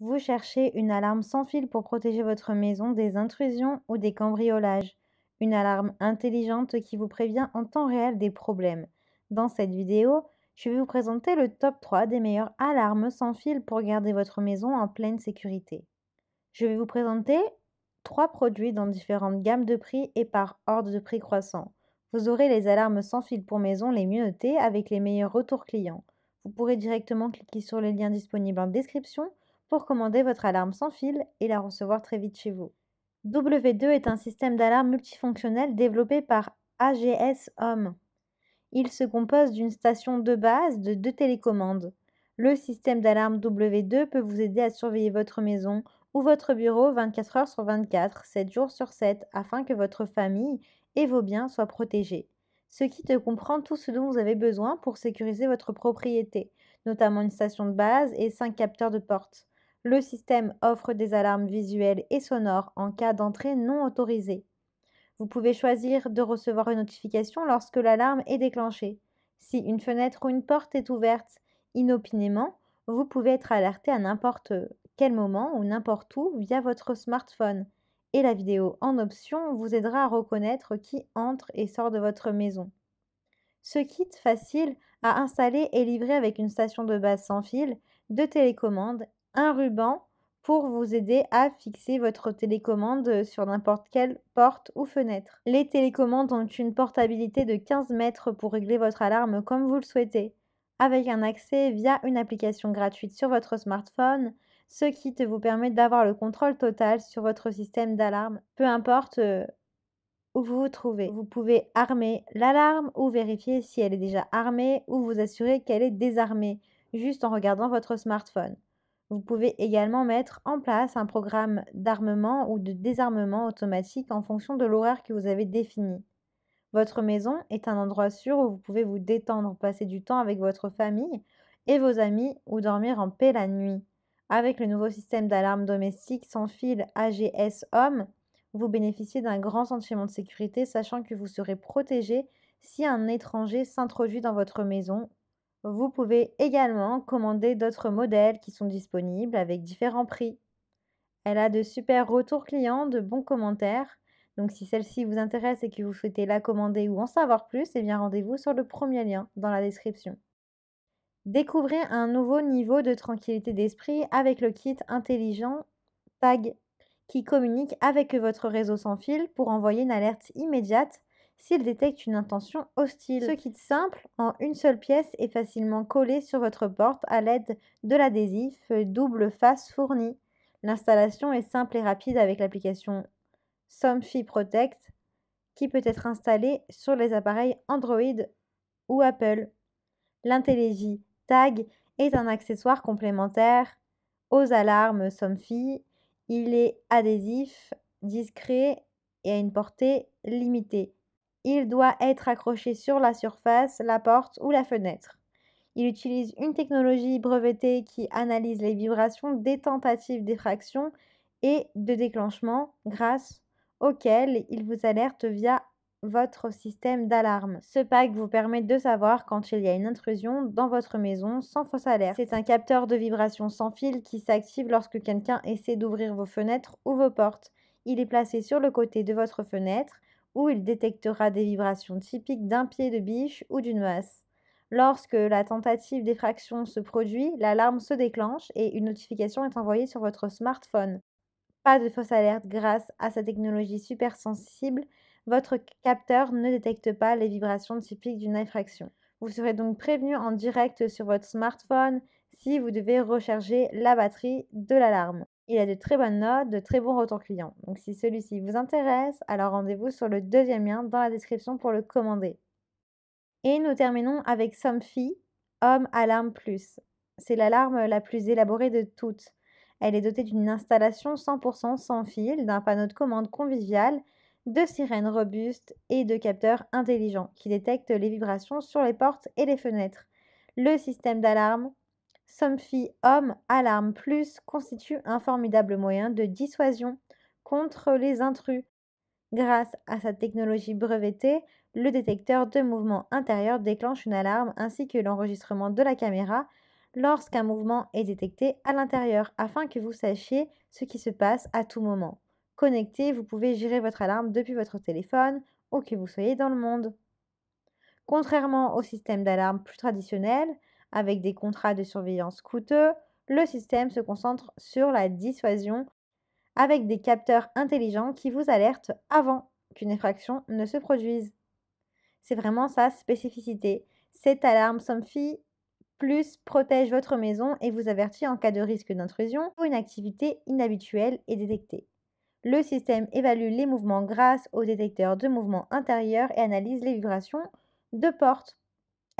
Vous cherchez une alarme sans fil pour protéger votre maison des intrusions ou des cambriolages. Une alarme intelligente qui vous prévient en temps réel des problèmes. Dans cette vidéo, je vais vous présenter le top 3 des meilleures alarmes sans fil pour garder votre maison en pleine sécurité. Je vais vous présenter 3 produits dans différentes gammes de prix et par ordre de prix croissant. Vous aurez les alarmes sans fil pour maison les mieux notées avec les meilleurs retours clients. Vous pourrez directement cliquer sur les liens disponibles en description pour commander votre alarme sans fil et la recevoir très vite chez vous. W2 est un système d'alarme multifonctionnel développé par AGS Home. Il se compose d'une station de base de deux télécommandes. Le système d'alarme W2 peut vous aider à surveiller votre maison ou votre bureau 24 heures sur 24, 7 jours sur 7, afin que votre famille et vos biens soient protégés. Ce qui te comprend tout ce dont vous avez besoin pour sécuriser votre propriété, notamment une station de base et 5 capteurs de porte. Le système offre des alarmes visuelles et sonores en cas d'entrée non autorisée. Vous pouvez choisir de recevoir une notification lorsque l'alarme est déclenchée. Si une fenêtre ou une porte est ouverte inopinément, vous pouvez être alerté à n'importe quel moment ou n'importe où via votre smartphone. Et la vidéo en option vous aidera à reconnaître qui entre et sort de votre maison. Ce kit facile à installer est livré avec une station de base sans fil, deux télécommandes un ruban pour vous aider à fixer votre télécommande euh, sur n'importe quelle porte ou fenêtre. Les télécommandes ont une portabilité de 15 mètres pour régler votre alarme comme vous le souhaitez, avec un accès via une application gratuite sur votre smartphone, ce qui vous permet d'avoir le contrôle total sur votre système d'alarme, peu importe euh, où vous vous trouvez. Vous pouvez armer l'alarme ou vérifier si elle est déjà armée ou vous assurer qu'elle est désarmée, juste en regardant votre smartphone. Vous pouvez également mettre en place un programme d'armement ou de désarmement automatique en fonction de l'horaire que vous avez défini. Votre maison est un endroit sûr où vous pouvez vous détendre, passer du temps avec votre famille et vos amis ou dormir en paix la nuit. Avec le nouveau système d'alarme domestique sans fil AGS Home, vous bénéficiez d'un grand sentiment de sécurité, sachant que vous serez protégé si un étranger s'introduit dans votre maison vous pouvez également commander d'autres modèles qui sont disponibles avec différents prix. Elle a de super retours clients, de bons commentaires. Donc si celle-ci vous intéresse et que vous souhaitez la commander ou en savoir plus, eh bien rendez-vous sur le premier lien dans la description. Découvrez un nouveau niveau de tranquillité d'esprit avec le kit intelligent Tag qui communique avec votre réseau sans fil pour envoyer une alerte immédiate s'il détecte une intention hostile. Ce kit simple, en une seule pièce, est facilement collé sur votre porte à l'aide de l'adhésif double face fourni. L'installation est simple et rapide avec l'application Somfy Protect qui peut être installée sur les appareils Android ou Apple. L'intelliJ Tag est un accessoire complémentaire aux alarmes Somfy. Il est adhésif, discret et à une portée limitée. Il doit être accroché sur la surface, la porte ou la fenêtre. Il utilise une technologie brevetée qui analyse les vibrations des tentatives d'effraction et de déclenchement grâce auxquelles il vous alerte via votre système d'alarme. Ce pack vous permet de savoir quand il y a une intrusion dans votre maison sans fausse alerte. C'est un capteur de vibration sans fil qui s'active lorsque quelqu'un essaie d'ouvrir vos fenêtres ou vos portes. Il est placé sur le côté de votre fenêtre où il détectera des vibrations typiques d'un pied de biche ou d'une masse. Lorsque la tentative d'effraction se produit, l'alarme se déclenche et une notification est envoyée sur votre smartphone. Pas de fausse alerte grâce à sa technologie super sensible, votre capteur ne détecte pas les vibrations typiques d'une effraction. Vous serez donc prévenu en direct sur votre smartphone si vous devez recharger la batterie de l'alarme. Il a de très bonnes notes, de très bons retours clients. Donc si celui-ci vous intéresse, alors rendez-vous sur le deuxième lien dans la description pour le commander. Et nous terminons avec Somfy, Home Alarm Plus. C'est l'alarme la plus élaborée de toutes. Elle est dotée d'une installation 100% sans fil, d'un panneau de commande convivial, de sirènes robustes et de capteurs intelligents qui détectent les vibrations sur les portes et les fenêtres. Le système d'alarme Somfy Home alarme plus constitue un formidable moyen de dissuasion contre les intrus. Grâce à sa technologie brevetée, le détecteur de mouvement intérieur déclenche une alarme ainsi que l'enregistrement de la caméra lorsqu'un mouvement est détecté à l'intérieur afin que vous sachiez ce qui se passe à tout moment. Connecté, vous pouvez gérer votre alarme depuis votre téléphone ou que vous soyez dans le monde. Contrairement au système d'alarme plus traditionnel, avec des contrats de surveillance coûteux, le système se concentre sur la dissuasion avec des capteurs intelligents qui vous alertent avant qu'une effraction ne se produise. C'est vraiment sa spécificité. Cette alarme Somfy plus protège votre maison et vous avertit en cas de risque d'intrusion ou une activité inhabituelle est détectée. Le système évalue les mouvements grâce aux détecteurs de mouvements intérieurs et analyse les vibrations de portes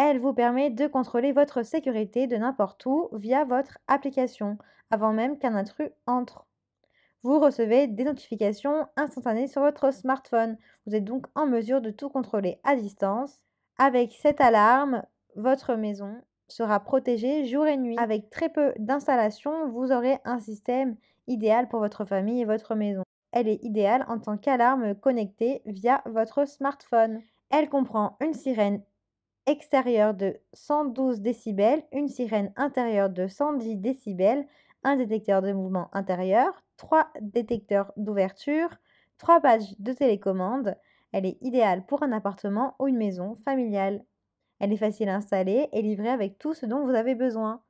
elle vous permet de contrôler votre sécurité de n'importe où via votre application, avant même qu'un intrus entre. Vous recevez des notifications instantanées sur votre smartphone. Vous êtes donc en mesure de tout contrôler à distance. Avec cette alarme, votre maison sera protégée jour et nuit. Avec très peu d'installations, vous aurez un système idéal pour votre famille et votre maison. Elle est idéale en tant qu'alarme connectée via votre smartphone. Elle comprend une sirène Extérieur de 112 décibels, une sirène intérieure de 110 décibels, un détecteur de mouvement intérieur, trois détecteurs d'ouverture, trois badges de télécommande. Elle est idéale pour un appartement ou une maison familiale. Elle est facile à installer et livrée avec tout ce dont vous avez besoin.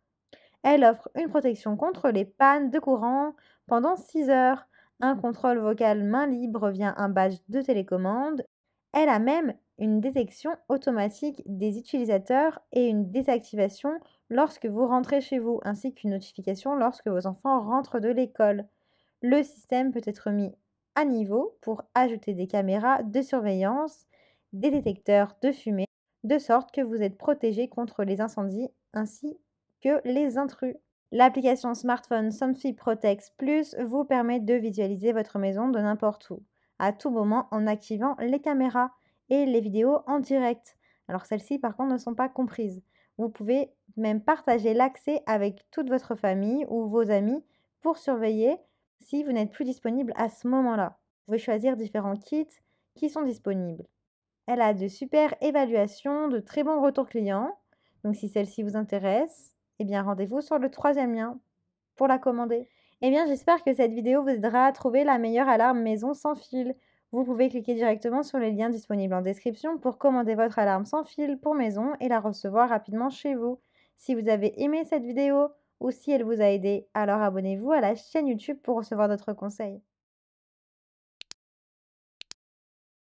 Elle offre une protection contre les pannes de courant pendant 6 heures, un contrôle vocal main libre via un badge de télécommande. Elle a même une détection automatique des utilisateurs et une désactivation lorsque vous rentrez chez vous, ainsi qu'une notification lorsque vos enfants rentrent de l'école. Le système peut être mis à niveau pour ajouter des caméras de surveillance, des détecteurs de fumée, de sorte que vous êtes protégé contre les incendies ainsi que les intrus. L'application smartphone Somfy Protect Plus vous permet de visualiser votre maison de n'importe où, à tout moment en activant les caméras et les vidéos en direct. Alors celles-ci par contre ne sont pas comprises. Vous pouvez même partager l'accès avec toute votre famille ou vos amis pour surveiller si vous n'êtes plus disponible à ce moment-là. Vous pouvez choisir différents kits qui sont disponibles. Elle a de super évaluations, de très bons retours clients. Donc si celle-ci vous intéresse, eh bien rendez-vous sur le troisième lien pour la commander. Eh bien j'espère que cette vidéo vous aidera à trouver la meilleure alarme maison sans fil. Vous pouvez cliquer directement sur les liens disponibles en description pour commander votre alarme sans fil pour maison et la recevoir rapidement chez vous. Si vous avez aimé cette vidéo ou si elle vous a aidé, alors abonnez-vous à la chaîne YouTube pour recevoir d'autres conseils.